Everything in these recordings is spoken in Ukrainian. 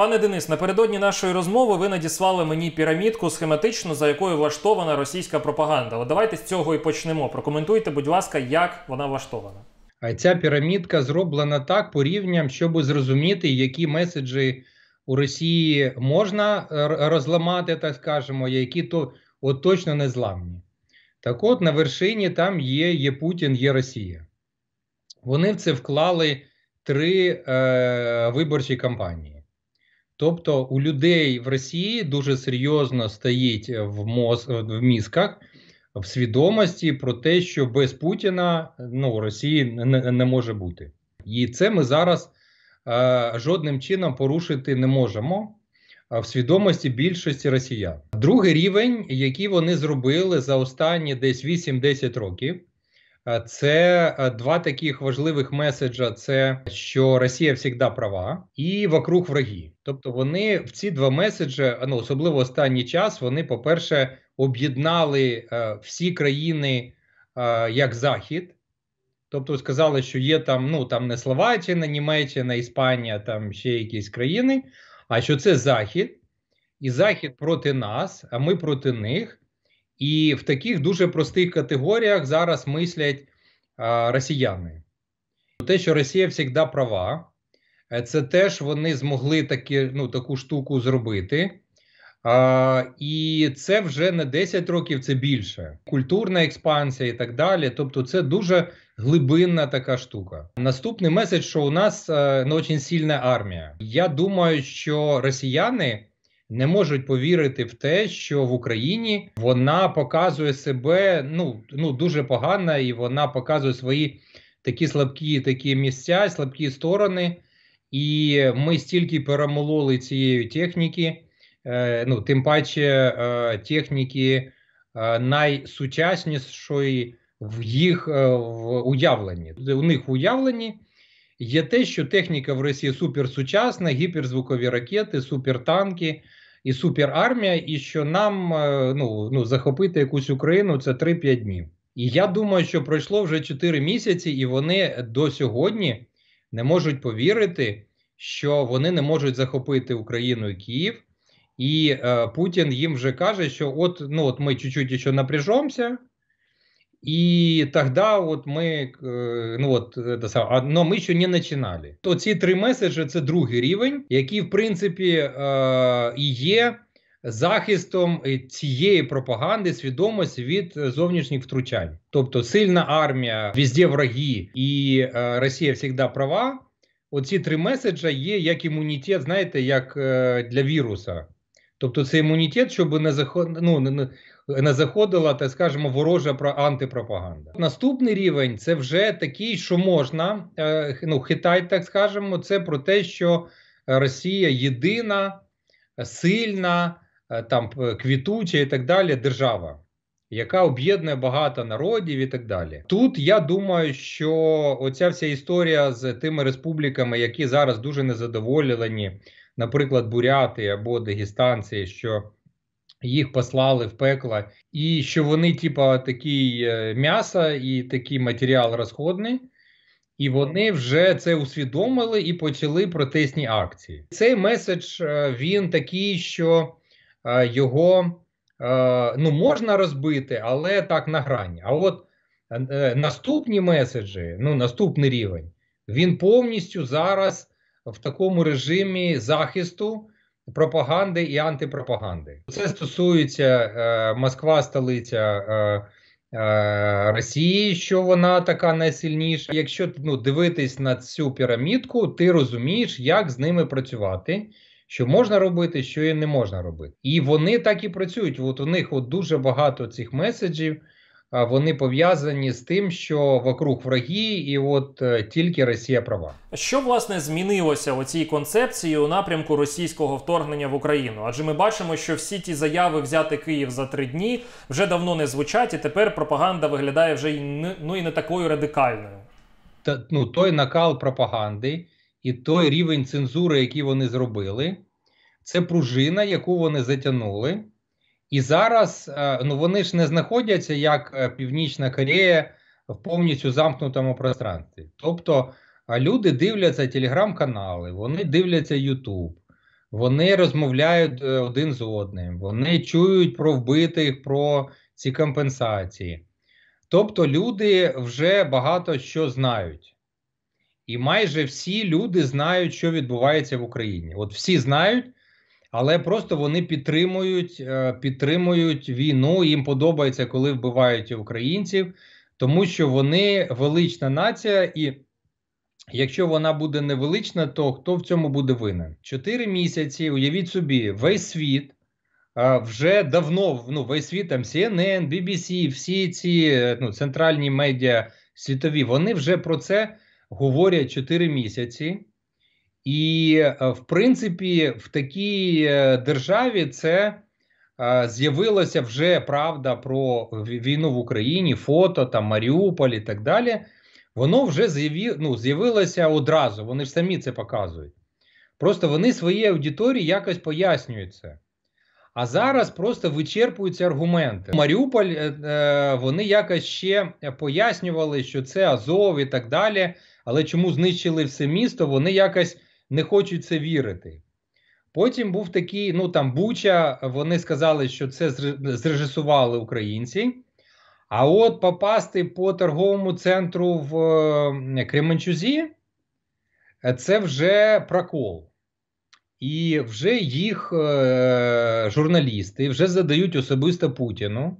Пане Денис, напередодні нашої розмови ви надіслали мені пірамідку схематичну, за якою влаштована російська пропаганда. От давайте з цього і почнемо. Прокоментуйте, будь ласка, як вона влаштована. А ця пірамідка зроблена так порівням, щоб зрозуміти, які меседжі у Росії можна е, розламати, так скажемо, які то от точно не зламні. Так, от на вершині там є є Путін, є Росія. Вони в це вклали три е, виборчі кампанії. Тобто у людей в Росії дуже серйозно стоїть в моз... в мізках в свідомості про те, що без Путіна ну Росії не, не може бути, і це ми зараз е, жодним чином порушити не можемо. в свідомості більшості росіян. Другий рівень, який вони зробили за останні десь 8-10 років. Е, це е, два таких важливих меседжа: це що Росія завжди права, і вокруг враги. Тобто, вони в ці два меседжі, е, ну особливо останній час, вони, по-перше, об'єднали всі країни як захід. Тобто сказали, що є там ну там не Словаччина, Німеччина, Іспанія, там ще якісь країни. А що це Захід і Захід проти нас, а ми проти них. І в таких дуже простих категоріях зараз мислять росіяни. Те, що Росія завжди права, е, це теж вони змогли такі, ну, таку штуку зробити. А, І це вже не 10 років, це більше. Культурна експансія і так далі. Тобто, це дуже глибинна така штука. Наступний меседж, що у нас а, е, не дуже сильна армія. Я думаю, що росіяни не можуть повірити в те, що в Україні вона показує себе ну, ну дуже погано, і вона показує свої такі слабкі такі місця, слабкі сторони. І ми стільки перемололи цієї техніки, е, ну тим паче е, техніки е, найсучаснішої в їх е, в уявленні. У них в уявленні є те, що техніка в Росії суперсучасна, гіперзвукові ракети, супертанки і суперармія, і що нам е, ну, ну, захопити якусь Україну це 3-5 днів. І я думаю, що пройшло вже 4 місяці, і вони до сьогодні не можуть повірити, що вони не можуть захопити Україну і Київ, і е, Путін їм вже каже, що от ну от ми чуть-чуть ще напряжемося. И тогда вот мы, э, ну вот, это саме, но ми ще не начинали. То ці три меседжі це другий рівень, який, в принципі, е, є захистом е, цієї пропаганди свідомості від зовнішніх втручань. Тобто сильна армія, везде враги і е, Росія завжди права. Оці три меседжа є як імунітет, знаєте, як е, для віруса. Тобто це імунітет, щоб не заход... ну, не, не заходила, так скажемо, ворожа про антипропаганда. Наступний рівень це вже такий, що можна е, ну хитай, так скажемо, це про те, що Росія єдина, сильна, е, там квітуча і так далі держава. Яка об'єднує багато народів і так далі. Тут я думаю, що оця вся історія з тими республіками, які зараз дуже незадоволені, наприклад, буряти або дагестанці, що їх послали в пекло, і що вони, типа, такі е, м'ясо і такий матеріал розходний. І вони вже це усвідомили і почали протестні акції. Цей меседж е, він такий, що е, його ну, можна розбити, але так на грані. А от наступні меседжі, ну наступний рівень, він повністю зараз в такому режимі захисту пропаганди і антипропаганди. Це стосується е, Москва, столиця е, е, Росії, що вона така найсильніша. Якщо ну, дивитись на цю пірамідку, ти розумієш, як з ними працювати. Що можна робити, що і не можна робити, і вони так і працюють. От у них от дуже багато цих меседжів вони пов'язані з тим, що вокруг враги, і от е, тільки Росія права. Що власне змінилося у цій концепції у напрямку російського вторгнення в Україну? Адже ми бачимо, що всі ті заяви взяти Київ за три дні вже давно не звучать, і тепер пропаганда виглядає вже й не, ну і не такою радикальною. Та ну той накал пропаганди і той рівень цензури, який вони зробили, це пружина, яку вони затягнули. І зараз е, ну вони ж не знаходяться як е, Північна Корея в повністю замкнутому пространстві. Тобто люди дивляться телеграм-канали, вони дивляться Ютуб, вони розмовляють е, один з одним, вони чують про вбитих, про ці компенсації. Тобто, люди вже багато що знають. І майже всі люди знають, що відбувається в Україні. От всі знають, але просто вони підтримують е, підтримують війну. Їм подобається, коли вбивають українців, тому що вони велична нація, і якщо вона буде невелична, то хто в цьому буде винен? Чотири місяці. Уявіть собі, весь світ. Е, вже давно ну, весь світ там CNN, BBC, всі ці е, ну, центральні медіа світові. Вони вже про це говорять 4 місяці. І, е, в принципі, в такій е, державі це е, з'явилося вже правда про війну в Україні, фото там Маріуполь і так далі. Воно вже ну, з'явилося ну, одразу. Вони ж самі це показують. Просто вони своїй аудиторії якось пояснюють це. А зараз просто вичерпуються аргументи. Маріуполь вони якось ще пояснювали, що це Азов і так далі. Але чому знищили все місто? Вони якось не хочуть це вірити. Потім був такий, ну там Буча, вони сказали, що це зрежисували українці. А от попасти по торговому центру в е, Кременчузі е, це вже прокол. І вже їх е, журналісти вже задають особисто Путіну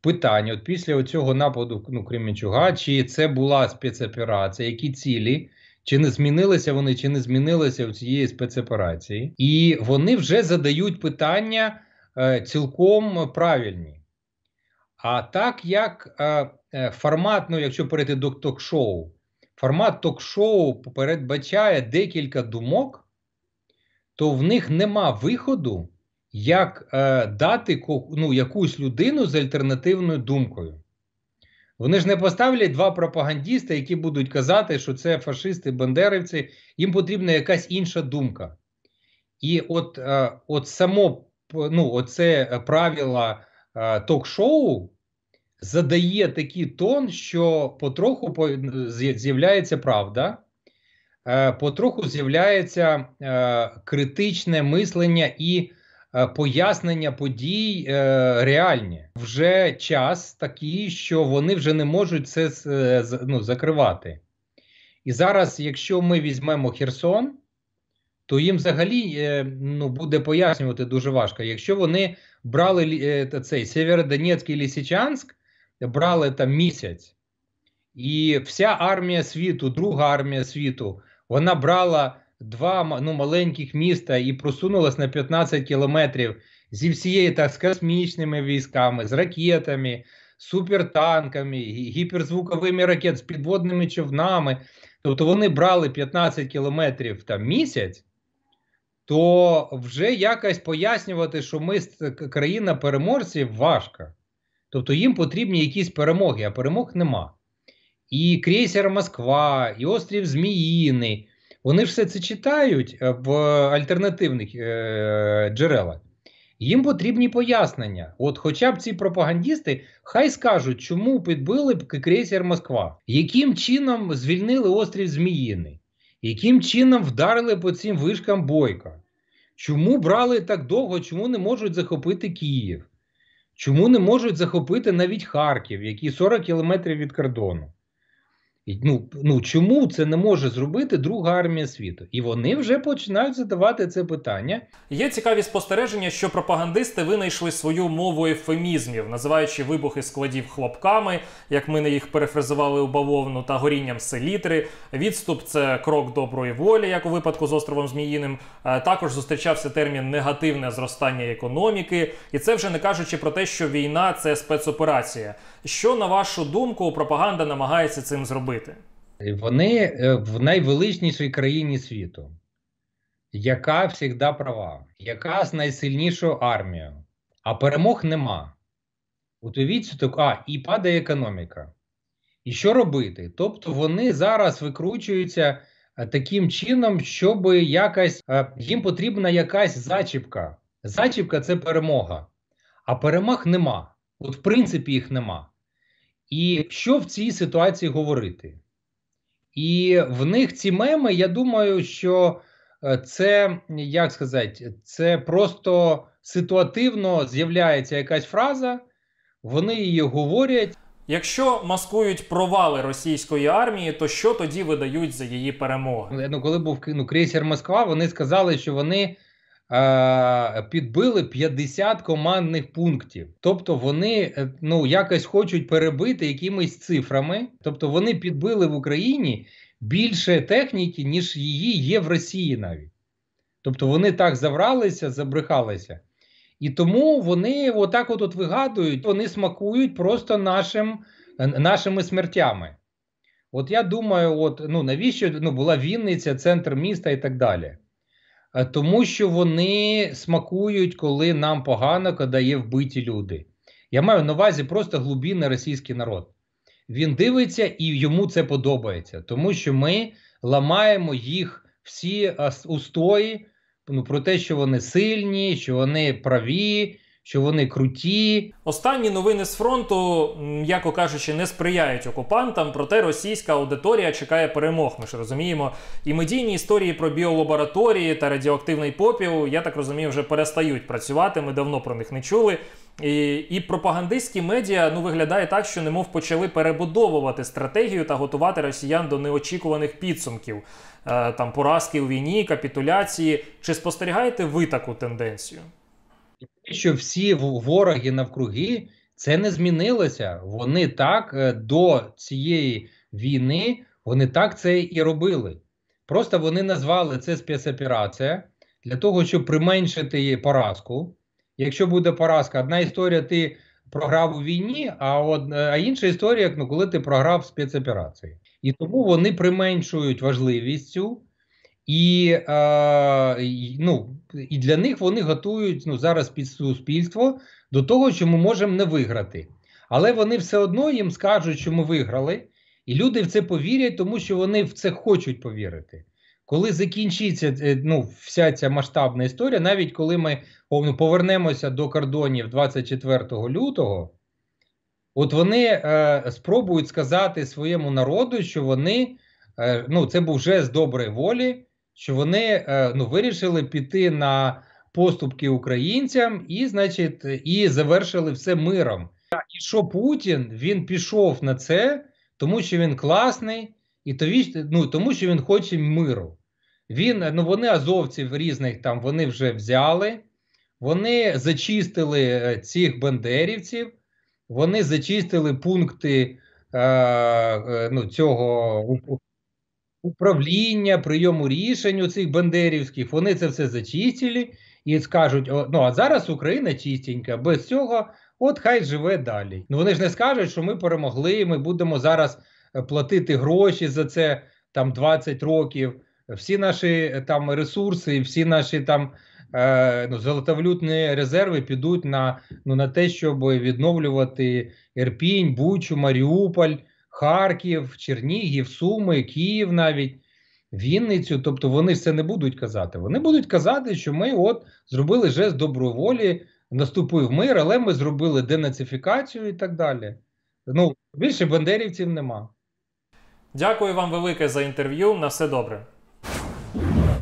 питання от після цього нападу ну, Кременчуга, чи це була спецоперація, які цілі чи не змінилися вони, чи не змінилися в цієї спецоперації, і вони вже задають питання е, цілком правильні. А так як е, е, формат, ну якщо перейти до ток-шоу, формат ток-шоу передбачає декілька думок, то в них нема виходу, як е, дати ну, якусь людину з альтернативною думкою. Вони ж не поставлять два пропагандіста, які будуть казати, що це фашисти, бандерівці, їм потрібна якась інша думка. І от е, от само ну, оце правило е, ток-шоу задає такий тон, що потроху з'являється правда, е, потроху з'являється критичне мислення і Е, пояснення подій е, реальні. Вже час такий, що вони вже не можуть це е, ну, закривати. І зараз, якщо ми візьмемо Херсон, то їм взагалі ну, буде пояснювати дуже важко. Якщо вони брали цей Сєвєродонецьк і Лісичанськ, брали там місяць, і вся армія світу, друга армія світу, вона брала два ну, маленьких міста і просунулась на 15 кілометрів зі всієї так з космічними військами, з ракетами, супертанками, гіперзвуковими ракет, з підводними човнами. Тобто вони брали 15 кілометрів там місяць. То вже якось пояснювати, що ми країна переможців важко. Тобто їм потрібні якісь перемоги, а перемог нема. І крейсер Москва, і острів Зміїний, вони ж все це читають е, в альтернативних е, джерелах. Їм потрібні пояснення. От, хоча б ці пропагандісти, хай скажуть, чому підбили б крейсер Москва, яким чином звільнили острів Зміїни, яким чином вдарили по цим вишкам бойка, чому брали так довго, чому не можуть захопити Київ, чому не можуть захопити навіть Харків, який 40 кілометрів від кордону. Ну ну чому це не може зробити друга армія світу? І вони вже починають задавати це питання. Є цікаві спостереження, що пропагандисти винайшли свою мову ефемізмів, називаючи вибухи складів хлопками, як ми не їх перефразували у бавовну, та горінням селітри. Відступ це крок доброї волі, як у випадку з островом Зміїним. Е, також зустрічався термін негативне зростання економіки, і це вже не кажучи про те, що війна це спецоперація. Що на вашу думку пропаганда намагається цим зробити? робити? Вони е, в найвеличнішій країні світу, яка завжди права, яка з найсильнішою армією, а перемог нема. Утовіть, так, а, і падає економіка. І що робити? Тобто вони зараз викручуються е, таким чином, щоб якась е, їм потрібна якась зачіпка. Зачіпка це перемога, а перемог нема. От в принципі їх нема. І що в цій ситуації говорити? І в них ці меми, я думаю, що е, це як сказати, це просто ситуативно з'являється якась фраза, вони її говорять. Якщо маскують провали російської армії, то що тоді видають за її перемоги? Ну, ну коли був ну, крейсер Москва, вони сказали, що вони Е, підбили 50 командних пунктів. Тобто вони е, ну якось хочуть перебити якимись цифрами. Тобто вони підбили в Україні більше техніки, ніж її є в Росії навіть. Тобто вони так завралися, забрехалися. І тому вони отак от, от вигадують, вони смакують просто нашим, е, нашими смертями. От я думаю, от ну навіщо ну, була Вінниця, центр міста і так далі. Е, тому що вони смакують, коли нам погано, коли є вбиті люди. Я маю на увазі просто глибинний російський народ. Він дивиться і йому це подобається, тому що ми ламаємо їх всі е, устої ну, про те, що вони сильні, що вони праві, що вони круті. Останні новини з фронту, м'яко кажучи, не сприяють окупантам, проте російська аудиторія чекає перемог. Ми ж розуміємо. І медійні історії про біолабораторії та радіоактивний попіл, я так розумію, вже перестають працювати. Ми давно про них не чули. І і пропагандистські медіа ну виглядає так, що немов почали перебудовувати стратегію та готувати росіян до неочікуваних підсумків е, там поразки у війні, капітуляції. Чи спостерігаєте ви таку тенденцію? що всі вороги навкруги це не змінилося. Вони так е, до цієї війни вони так це і робили. Просто вони назвали це спецоперація для того, щоб применшити поразку. Якщо буде поразка, одна історія ти програв у війні, а од... Е, а інша історія, ну коли ти програв спецоперації. І тому вони применшують важливість цю, і е, ну, і для них вони готують ну, зараз під суспільство до того, що ми можемо не виграти. Але вони все одно їм скажуть, що ми виграли, і люди в це повірять, тому що вони в це хочуть повірити. Коли закінчиться е, ну, вся ця масштабна історія, навіть коли ми повернемося до кордонів 24 лютого, от вони е, спробують сказати своєму народу, що вони. Е, ну, це був жест доброї волі, що вони е, ну, вирішили піти на поступки українцям і, значить, і завершили все миром. І що Путін він пішов на це, тому що він класний, і ну, тому, що він хоче миру. Він ну вони азовців різних там вони вже взяли, вони зачистили е, цих бандерівців, вони зачистили пункти е, е ну, цього управління, прийому рішень у цих бандерівських, вони це все зачистили і скажуть: о, ну а зараз Україна чистенька, без цього от хай живе далі. Ну вони ж не скажуть, що ми перемогли, ми будемо зараз е, платити гроші за це там 20 років. Всі наші е, там ресурси, всі наші там е, ну, золотовалютні резерви підуть на ну, на те, щоб відновлювати Ірпінь, Бучу, Маріуполь, Харків, Чернігів, Суми, Київ навіть. Вінницю, тобто вони все не будуть казати. Вони будуть казати, що ми от зробили жест доброволі, наступив мир, але ми зробили денацифікацію і так далі. Ну більше бандерівців нема. Дякую вам велике за інтерв'ю. На все добре.